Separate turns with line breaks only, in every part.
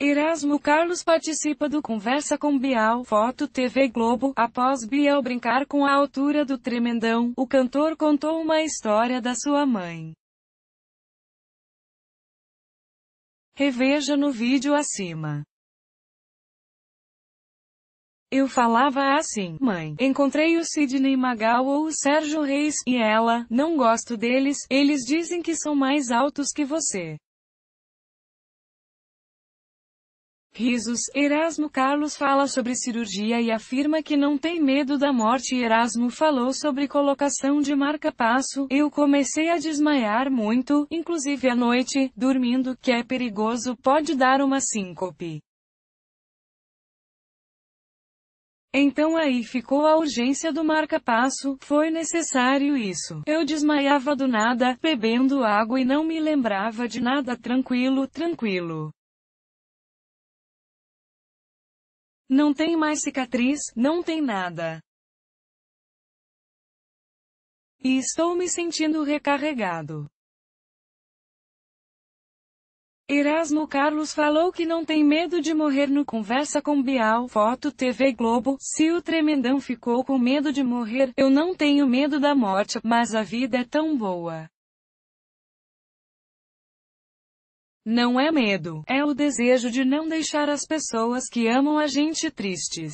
Erasmo Carlos participa do Conversa com Bial, Foto TV Globo. Após Bial brincar com a altura do tremendão, o cantor contou uma história da sua mãe. Reveja no vídeo acima. Eu falava assim, mãe, encontrei o Sidney Magal ou o Sérgio Reis, e ela, não gosto deles, eles dizem que são mais altos que você. Risos, Erasmo Carlos fala sobre cirurgia e afirma que não tem medo da morte. Erasmo falou sobre colocação de marca-passo. Eu comecei a desmaiar muito, inclusive à noite, dormindo, que é perigoso, pode dar uma síncope. Então aí ficou a urgência do marca-passo, foi necessário isso. Eu desmaiava do nada, bebendo água e não me lembrava de nada tranquilo, tranquilo. Não tem mais cicatriz, não tem nada. E estou me sentindo recarregado. Erasmo Carlos falou que não tem medo de morrer no Conversa com Bial, Foto TV Globo. Se o tremendão ficou com medo de morrer, eu não tenho medo da morte, mas a vida é tão boa. Não é medo, é o desejo de não deixar as pessoas que amam a gente tristes.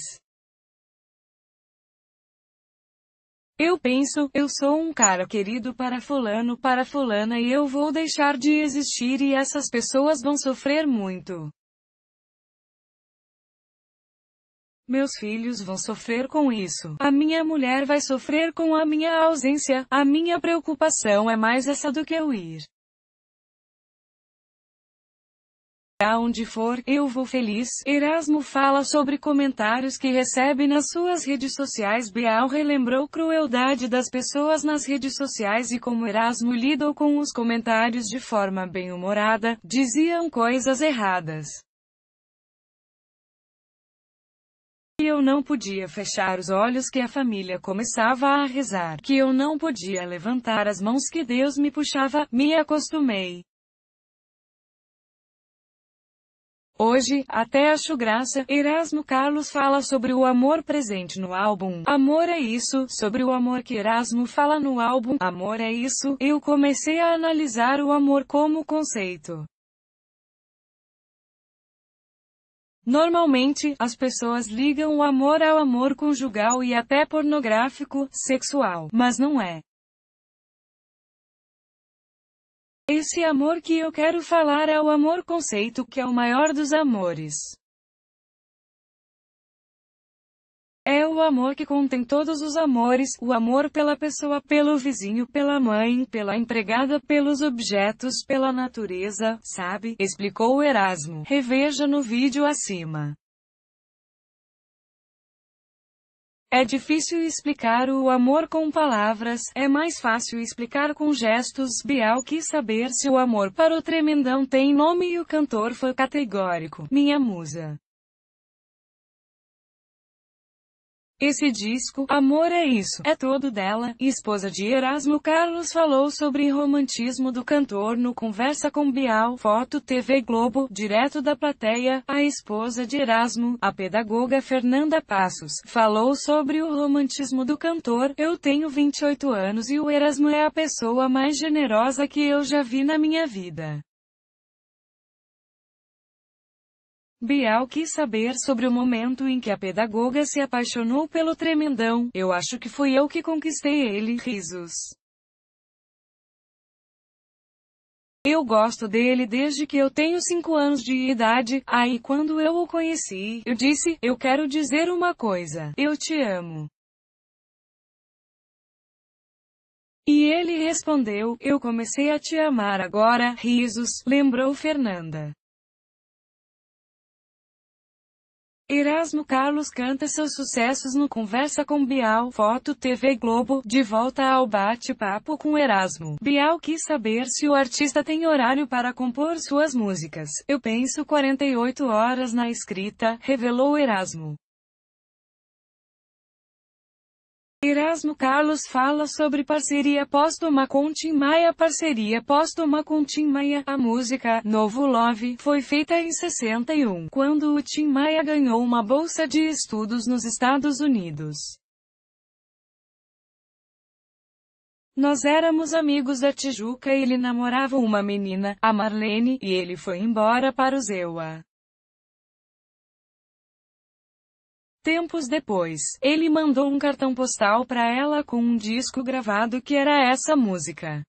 Eu penso, eu sou um cara querido para fulano, para fulana e eu vou deixar de existir e essas pessoas vão sofrer muito. Meus filhos vão sofrer com isso. A minha mulher vai sofrer com a minha ausência. A minha preocupação é mais essa do que eu ir. Aonde for, eu vou feliz. Erasmo fala sobre comentários que recebe nas suas redes sociais. Bial relembrou crueldade das pessoas nas redes sociais e como Erasmo lidou com os comentários de forma bem humorada, diziam coisas erradas. que eu não podia fechar os olhos que a família começava a rezar, que eu não podia levantar as mãos que Deus me puxava, me acostumei. Hoje, até acho graça, Erasmo Carlos fala sobre o amor presente no álbum Amor é Isso, sobre o amor que Erasmo fala no álbum Amor é Isso, eu comecei a analisar o amor como conceito. Normalmente, as pessoas ligam o amor ao amor conjugal e até pornográfico, sexual, mas não é. Esse amor que eu quero falar é o amor conceito que é o maior dos amores. É o amor que contém todos os amores, o amor pela pessoa, pelo vizinho, pela mãe, pela empregada, pelos objetos, pela natureza, sabe? Explicou Erasmo. Reveja no vídeo acima. É difícil explicar o amor com palavras, é mais fácil explicar com gestos. Bial quis saber se o amor para o tremendão tem nome e o cantor foi categórico. Minha musa. Esse disco, Amor é Isso, é todo dela, esposa de Erasmo Carlos falou sobre romantismo do cantor no Conversa com Bial, Foto TV Globo, direto da plateia, a esposa de Erasmo, a pedagoga Fernanda Passos, falou sobre o romantismo do cantor, eu tenho 28 anos e o Erasmo é a pessoa mais generosa que eu já vi na minha vida. Bial quis saber sobre o momento em que a pedagoga se apaixonou pelo tremendão. Eu acho que fui eu que conquistei ele. Risos. Eu gosto dele desde que eu tenho 5 anos de idade. Aí quando eu o conheci, eu disse: Eu quero dizer uma coisa. Eu te amo. E ele respondeu: Eu comecei a te amar agora. Risos, lembrou Fernanda. Erasmo Carlos canta seus sucessos no Conversa com Bial, Foto TV Globo, de volta ao bate-papo com Erasmo. Bial quis saber se o artista tem horário para compor suas músicas. Eu penso 48 horas na escrita, revelou Erasmo. Erasmo Carlos fala sobre parceria póstuma com Tim Maia. Parceria póstuma com Tim Maia. A música Novo Love foi feita em 61, quando o Tim Maia ganhou uma bolsa de estudos nos Estados Unidos. Nós éramos amigos da Tijuca, e ele namorava uma menina, a Marlene, e ele foi embora para o Zewa. Tempos depois, ele mandou um cartão postal para ela com um disco gravado que era essa música.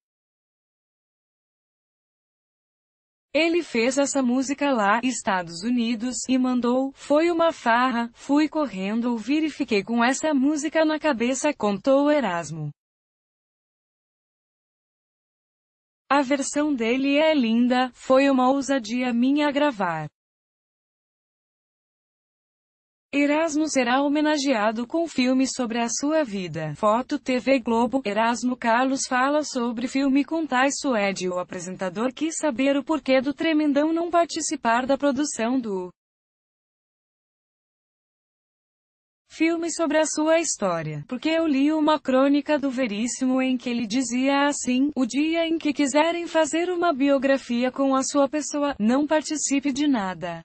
Ele fez essa música lá, Estados Unidos, e mandou, foi uma farra, fui correndo ouvir e fiquei com essa música na cabeça, contou Erasmo. A versão dele é linda, foi uma ousadia minha gravar. Erasmo será homenageado com filme sobre a sua vida. Foto TV Globo. Erasmo Carlos fala sobre filme com Thais Suede. O apresentador quis saber o porquê do tremendão não participar da produção do filme sobre a sua história, porque eu li uma crônica do Veríssimo em que ele dizia assim: o dia em que quiserem fazer uma biografia com a sua pessoa, não participe de nada.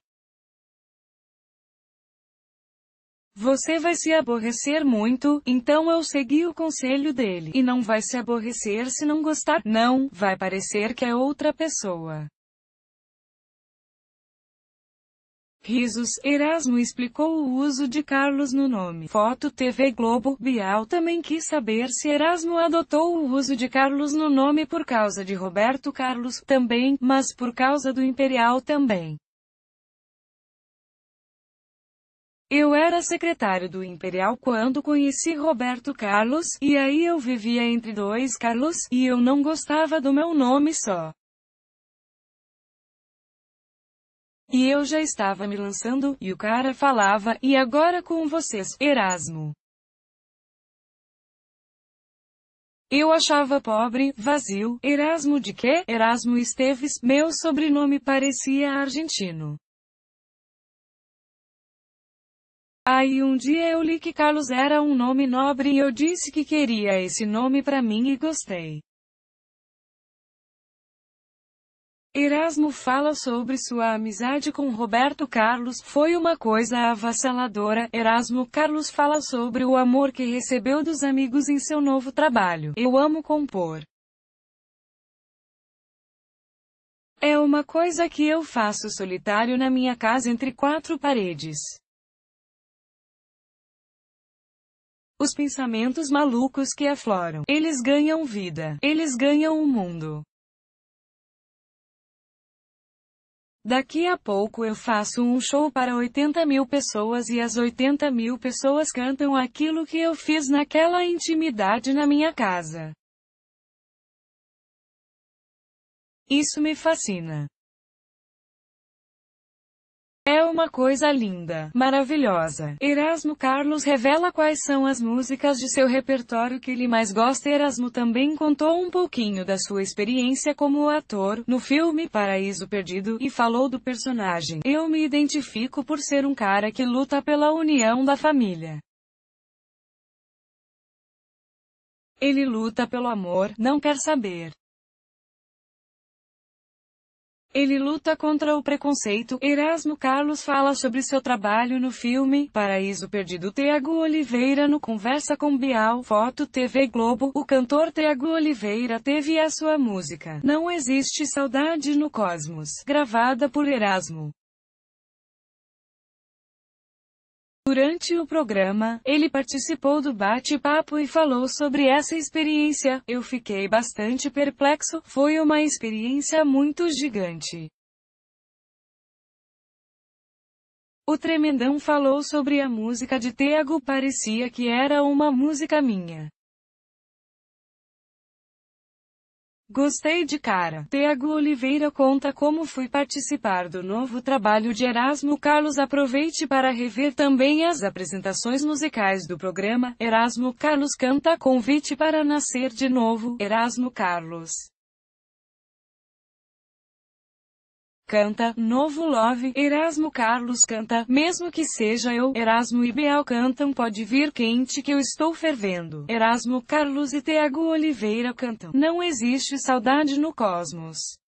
Você vai se aborrecer muito, então eu segui o conselho dele. E não vai se aborrecer se não gostar. Não, vai parecer que é outra pessoa. Risos, Erasmo explicou o uso de Carlos no nome. Foto TV Globo, Bial também quis saber se Erasmo adotou o uso de Carlos no nome por causa de Roberto Carlos, também, mas por causa do Imperial também. Eu era secretário do Imperial quando conheci Roberto Carlos, e aí eu vivia entre dois Carlos, e eu não gostava do meu nome só. E eu já estava me lançando, e o cara falava, e agora com vocês, Erasmo. Eu achava pobre, vazio, Erasmo de quê? Erasmo Esteves, meu sobrenome parecia argentino. Aí um dia eu li que Carlos era um nome nobre e eu disse que queria esse nome para mim e gostei. Erasmo fala sobre sua amizade com Roberto Carlos, foi uma coisa avassaladora. Erasmo Carlos fala sobre o amor que recebeu dos amigos em seu novo trabalho. Eu amo compor. É uma coisa que eu faço solitário na minha casa entre quatro paredes. Os pensamentos malucos que afloram, eles ganham vida, eles ganham o um mundo. Daqui a pouco eu faço um show para 80 mil pessoas e as 80 mil pessoas cantam aquilo que eu fiz naquela intimidade na minha casa. Isso me fascina. É uma coisa linda, maravilhosa. Erasmo Carlos revela quais são as músicas de seu repertório que ele mais gosta. Erasmo também contou um pouquinho da sua experiência como ator no filme Paraíso Perdido e falou do personagem. Eu me identifico por ser um cara que luta pela união da família. Ele luta pelo amor, não quer saber ele luta contra o preconceito. Erasmo Carlos fala sobre seu trabalho no filme Paraíso Perdido. Tiago Oliveira no Conversa com Bial. Foto TV Globo. O cantor Tiago Oliveira teve a sua música Não Existe Saudade no Cosmos, gravada por Erasmo. Durante o programa, ele participou do bate-papo e falou sobre essa experiência. Eu fiquei bastante perplexo, foi uma experiência muito gigante. O Tremendão falou sobre a música de Teago, parecia que era uma música minha. Gostei de cara. Tiago Oliveira conta como foi participar do novo trabalho de Erasmo Carlos. Aproveite para rever também as apresentações musicais do programa. Erasmo Carlos canta convite para nascer de novo. Erasmo Carlos. canta, Novo Love, Erasmo Carlos canta, mesmo que seja eu, Erasmo e Bial cantam, pode vir quente que eu estou fervendo. Erasmo Carlos e Teago Oliveira cantam, não existe saudade no cosmos.